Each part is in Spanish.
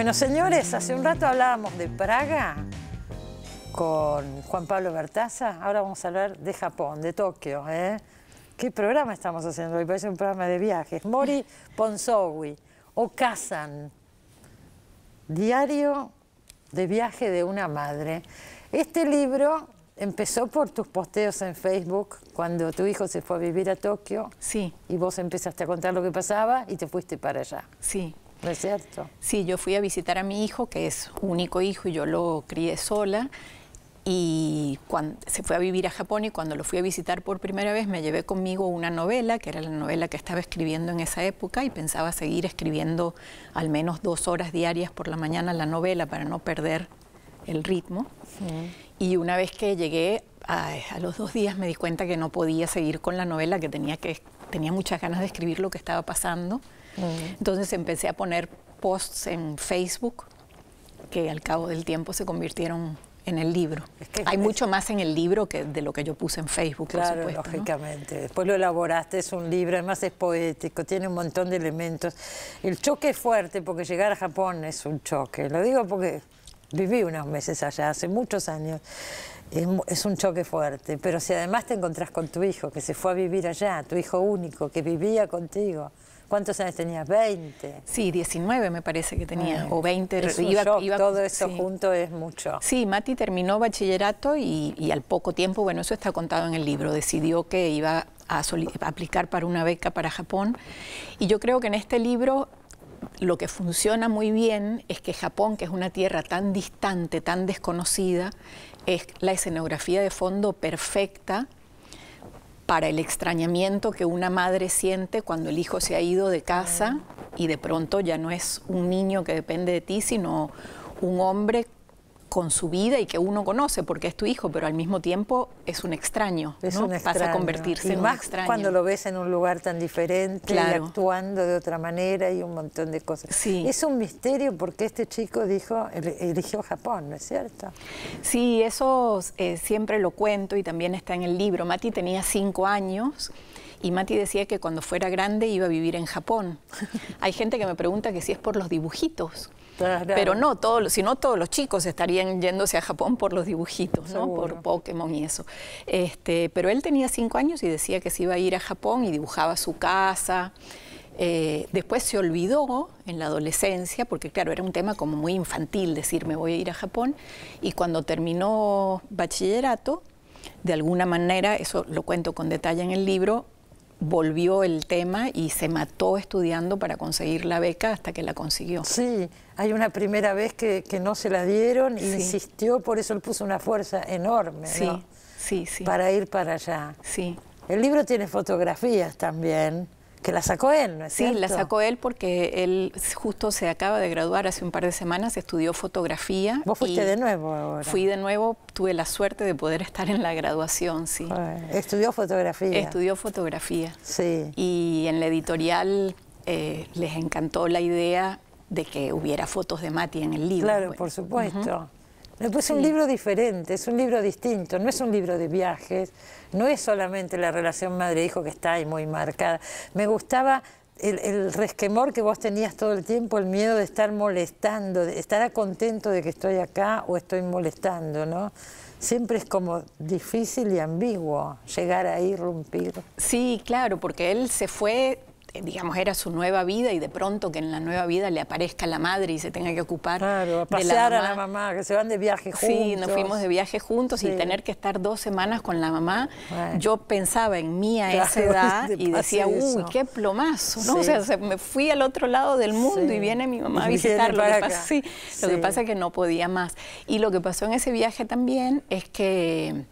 Bueno, señores, hace un rato hablábamos de Praga con Juan Pablo Bertaza. Ahora vamos a hablar de Japón, de Tokio. ¿eh? ¿Qué programa estamos haciendo hoy? Parece un programa de viajes. Mori Ponsowi, Okazan, Diario de viaje de una madre. Este libro empezó por tus posteos en Facebook cuando tu hijo se fue a vivir a Tokio. Sí. Y vos empezaste a contar lo que pasaba y te fuiste para allá. Sí cierto? Sí, yo fui a visitar a mi hijo, que es único hijo, y yo lo crié sola. Y cuando, se fue a vivir a Japón y cuando lo fui a visitar por primera vez me llevé conmigo una novela, que era la novela que estaba escribiendo en esa época y pensaba seguir escribiendo al menos dos horas diarias por la mañana la novela para no perder el ritmo. Y una vez que llegué, a los dos días me di cuenta que no podía seguir con la novela, que tenía que tenía muchas ganas de escribir lo que estaba pasando. Mm. Entonces empecé a poner posts en Facebook que al cabo del tiempo se convirtieron en el libro. Hay mucho más en el libro que de lo que yo puse en Facebook, claro, por lógicamente. Después lo elaboraste, es un libro, además es poético, tiene un montón de elementos. El choque es fuerte porque llegar a Japón es un choque. Lo digo porque viví unos meses allá, hace muchos años. Es, un choque fuerte, pero si además te encontrás con tu hijo, que se fue a vivir allá, tu hijo único, que vivía contigo. ¿Cuántos años tenías? ¿20? Sí, 19 me parece que tenía, o 20. Es todo eso junto es mucho. Sí, Mati terminó bachillerato y, y al poco tiempo, bueno, eso está contado en el libro, decidió que iba a, aplicar para una beca para Japón. Y yo creo que en este libro lo que funciona muy bien es que Japón, que es una tierra tan distante, tan desconocida, es la escenografía de fondo perfecta para el extrañamiento que una madre siente cuando el hijo se ha ido de casa y de pronto ya no es un niño que depende de ti, sino un hombre con su vida y que uno conoce porque es tu hijo, pero al mismo tiempo es un extraño, es un extraño. pasa a convertirse un extraño. Cuando lo ves en un lugar tan diferente, actuando de otra manera y un montón de cosas. Es un misterio porque este chico dijo eligió Japón, ¿no es cierto? Sí, eso eh, siempre lo cuento y también está en el libro. Mati tenía cinco años y Mati decía que cuando fuera grande iba a vivir en Japón. Hay gente que me pregunta que si es por los dibujitos. Pero no, todos, si no todos los chicos estarían yéndose a Japón por los dibujitos, por Pokémon y eso. Este, pero él tenía cinco años y decía que se iba a ir a Japón y dibujaba su casa. Eh, después se olvidó en la adolescencia, porque claro, era un tema como muy infantil decir me voy a ir a Japón, y cuando terminó bachillerato, de alguna manera, eso lo cuento con detalle en el libro, volvió el tema y se mató estudiando para conseguir la beca hasta que la consiguió. Sí, hay una primera vez que, no se la dieron y insistió, por eso él puso una fuerza enorme sí, sí. para ir para allá. Sí. El libro tiene fotografías también. Que la sacó él, ¿no es cierto? Sí, la sacó él porque él justo se acaba de graduar hace un par de semanas, estudió fotografía. ¿Vos fuiste de nuevo ahora? Fui de nuevo, tuve la suerte de poder estar en la graduación, sí. Estudió fotografía. Estudió fotografía. Sí. Y en la editorial eh, les encantó la idea de que hubiera fotos de Mati en el libro. Claro, pues. por supuesto. Pues es un libro diferente, es un libro distinto, no es un libro de viajes, no es solamente la relación madre-hijo que está ahí muy marcada. Me gustaba el, resquemor que vos tenías todo el tiempo, el miedo de estar molestando, de, estará contento de que estoy acá o estoy molestando, ¿no? Siempre es como difícil y ambiguo llegar a irrumpir. Sí, claro, porque él se fue eh, digamos, era su nueva vida y de pronto que en la nueva vida le aparezca la madre y se tenga que ocupar de la mamá. a la mamá, que se van de viaje juntos. Sí, nos fuimos de viaje juntos y tener que estar dos semanas con la mamá. Yo pensaba en mí a esa edad y decía, uy, qué plomazo, ¿no? O sea, se me fui al otro lado del mundo y viene mi mamá a visitarlo Lo lo que pasa es que no podía más. Y lo que pasó en ese viaje también es que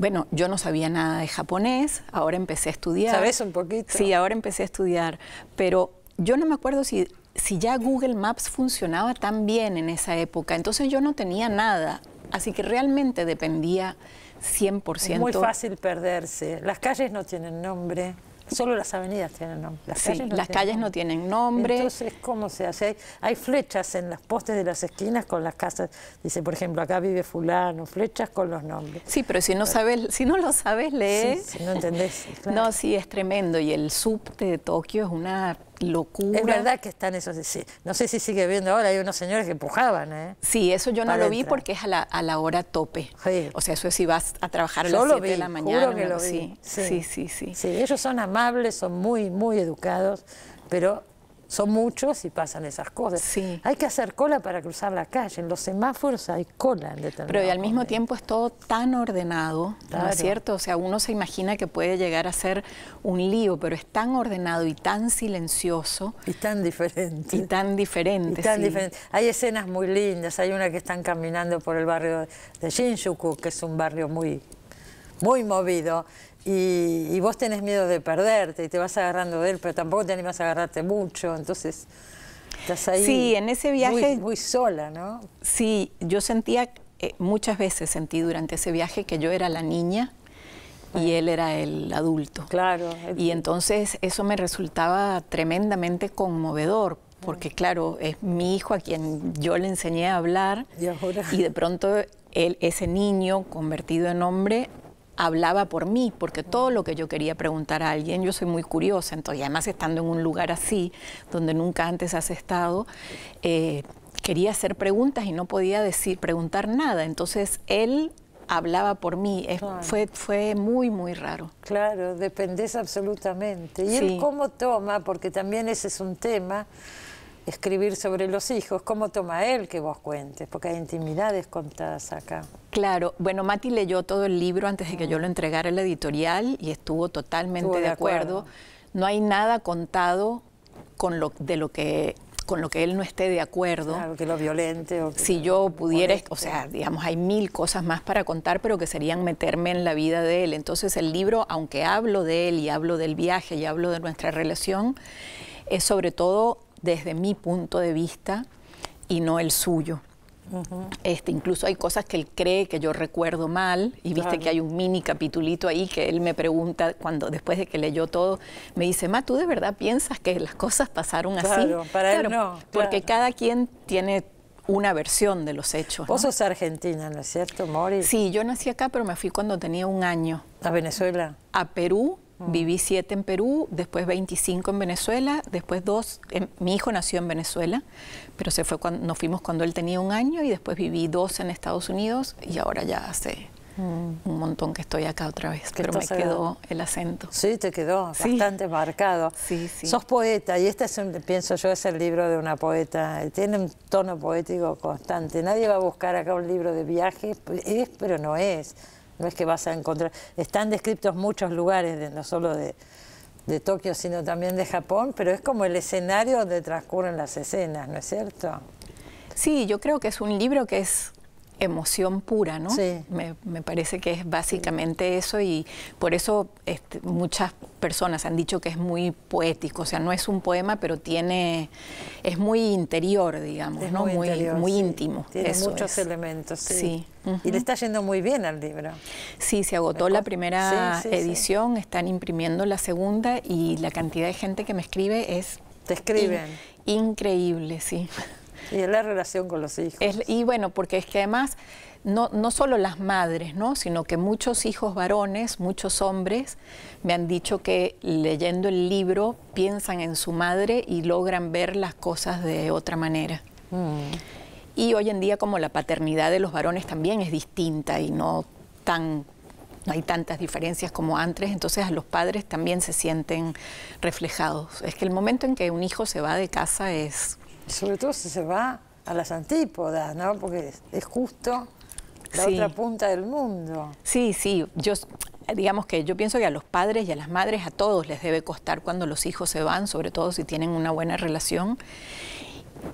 bueno, yo no sabía nada de japonés, ahora empecé a estudiar. ¿Sabes un poquito? Sí, ahora empecé a estudiar, pero yo no me acuerdo si, si ya Google Maps funcionaba tan bien en esa época, entonces yo no tenía nada, así que realmente dependía 100%. Es muy fácil perderse, las calles no tienen nombre. Solo las avenidas tienen nombre. Las, calles, no tienen calles nombre. no tienen Entonces, ¿cómo se hace? Hay, flechas en los postes de las esquinas con las casas. Dice, por ejemplo, acá vive fulano, flechas con los nombres. Sí, pero si no sabes, si no lo sabes lees. Sí, si no entendés. No, sí, es tremendo. Y el subte de Tokio es una locura. Es verdad que están esos, no sé si sigue viendo ahora, hay unos señores que empujaban, ¿eh? Sí, eso yo no lo vi porque es a la, a la hora tope. O sea, eso es si vas a trabajar a las 7 de la mañana. sí, sí, sí, sí. ellos son amables, son muy, muy educados, pero son muchos y pasan esas cosas. Hay que hacer cola para cruzar la calle, en los semáforos hay cola. En Pero y al mismo tiempo es todo tan ordenado, ¿no es cierto? O sea, uno se imagina que puede llegar a ser un lío, pero es tan ordenado y tan silencioso. Y tan diferente. Y tan diferente. Hay escenas muy lindas, hay una que están caminando por el barrio de Shinjuku, que es un barrio muy muy movido y, vos tenés miedo de perderte y te vas agarrando de él, pero tampoco te animas a agarrarte mucho, entonces estás ahí. Sí, en ese viaje. Muy, sola, ¿no? Sí, yo sentía, eh, muchas veces sentí durante ese viaje que yo era la niña y él era el adulto. Claro. Y entonces eso me resultaba tremendamente conmovedor, porque claro, es mi hijo a quien yo le enseñé a hablar y, y de pronto ese niño convertido en hombre hablaba por mí, porque todo lo que yo quería preguntar a alguien, yo soy muy curiosa, entonces, además estando en un lugar así, donde nunca antes has estado, eh, quería hacer preguntas y no podía decir, preguntar nada. Entonces él hablaba por mí. Ah. fue, fue muy, muy raro. Claro, dependés absolutamente. ¿Y él cómo toma? Porque también ese es un tema escribir sobre los hijos, cómo toma él que vos cuentes, porque hay intimidades contadas acá. Claro, bueno, Mati leyó todo el libro antes de que yo ah. lo entregara a la editorial y estuvo totalmente de, acuerdo. No hay nada contado con lo, de lo que con lo que él no esté de acuerdo. Claro, que lo violente. si yo pudiera, o sea, digamos, hay mil cosas más para contar, pero que serían meterme en la vida de él. Entonces el libro, aunque hablo de él y hablo del viaje y hablo de nuestra relación, es sobre todo desde mi punto de vista y no el suyo. este, incluso hay cosas que él cree que yo recuerdo mal, y viste que hay un mini capitulito ahí que él me pregunta cuando después de que leyó todo, me dice, Ma, ¿tú de verdad piensas que las cosas pasaron claro, así? Para él no. Porque cada quien tiene una versión de los hechos. Vos sos argentina, ¿no es cierto, Mori? Sí, yo nací acá, pero me fui cuando tenía un año. ¿A Venezuela? A Perú, Viví siete en Perú, después 25 en Venezuela, después dos. En, em, mi hijo nació en Venezuela, pero se fue cuando, nos fuimos cuando él tenía un año y después viví dos en Estados Unidos y ahora ya hace mm. un montón que estoy acá otra vez, pero me quedó el acento. Sí, te quedó bastante marcado. Sí, sí. Sos poeta y este es pienso yo es el libro de una poeta. Tiene un tono poético constante. Nadie va a buscar acá un libro de viajes, es, pero no es. No es que vas a encontrar... Están descritos muchos lugares, no solo de, Tokio, sino también de Japón, pero es como el escenario donde transcurren las escenas, ¿no es cierto? Sí, yo creo que es un libro que es emoción pura, ¿no? Sí. Me, parece que es básicamente eso y por eso este, muchas personas han dicho que es muy poético, o sea, no es un poema, pero tiene, es muy interior, digamos, ¿no? Muy, muy, íntimo. Tiene muchos elementos, sí. Y le está yendo muy bien al libro. Sí, se agotó la primera edición, están imprimiendo la segunda y la cantidad de gente que me escribe es... Te escriben. increíble, sí. Y es la relación con los hijos. y bueno, porque es que además, no, no solo las madres, ¿no? sino que muchos hijos varones, muchos hombres, me han dicho que leyendo el libro piensan en su madre y logran ver las cosas de otra manera. Mm. Y hoy en día como la paternidad de los varones también es distinta y no tan no hay tantas diferencias como antes, entonces a los padres también se sienten reflejados. Es que el momento en que un hijo se va de casa es... Sobre todo si se va a las antípodas, ¿no? Porque es justo la otra punta del mundo. Sí, sí, yo digamos que yo pienso que a los padres y a las madres, a todos les debe costar cuando los hijos se van, sobre todo si tienen una buena relación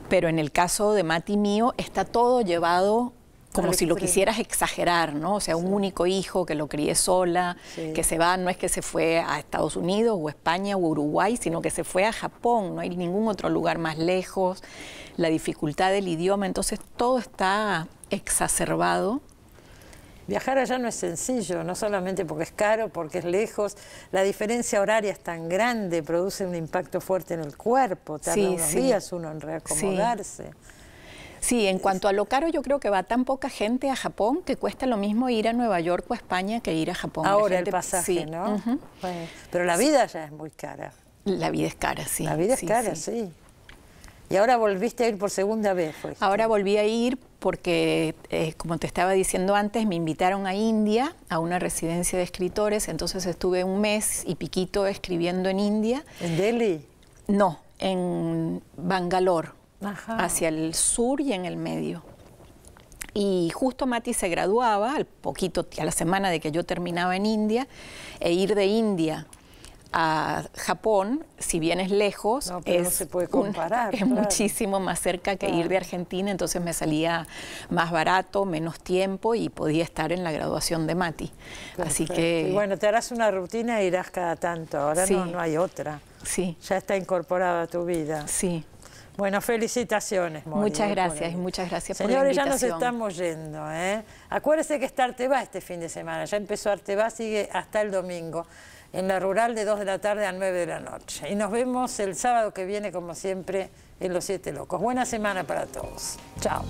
pero en el caso de Mati mío está todo llevado como si lo quisieras exagerar, ¿no? O sea, un único hijo que lo críe sola, que se va, no es que se fue a Estados Unidos o España o Uruguay, sino que se fue a Japón, no hay ningún otro lugar más lejos, la dificultad del idioma, entonces todo está exacerbado Viajar allá no es sencillo, no solamente porque es caro, porque es lejos, la diferencia horaria es tan grande, produce un impacto fuerte en el cuerpo, tarda sí, unos días uno en reacomodarse. Sí, en cuanto a lo caro, yo creo que va tan poca gente a Japón que cuesta lo mismo ir a Nueva York o a España que ir a Japón. Ahora el pasaje, ¿no? pero la vida ya es muy cara. La vida es cara, sí. La vida es cara, sí. Y ahora volviste a ir por segunda vez. Ahora volví a ir porque, eh, como te estaba diciendo antes, me invitaron a India, a una residencia de escritores, entonces estuve un mes y piquito escribiendo en India. ¿En Delhi? No, en Bangalore, hacia el sur y en el medio. Y justo Mati se graduaba, al poquito, a la semana de que yo terminaba en India, e ir de India a Japón, si bien es lejos, no, es, se puede comparar, es muchísimo más cerca que ir de Argentina, entonces me salía más barato, menos tiempo y podía estar en la graduación de Mati. Así que... bueno, te harás una rutina e irás cada tanto, ahora no, hay otra. Sí. Ya está incorporada a tu vida. Sí. Bueno, felicitaciones, Muchas gracias, y muchas gracias por la Señores, ya nos estamos yendo. ¿eh? Acuérdense que está Arteba este fin de semana. Ya empezó Arteba, sigue hasta el domingo en la rural de 2 de la tarde a 9 de la noche. Y nos vemos el sábado que viene, como siempre, en Los Siete Locos. Buena semana para todos. Chao.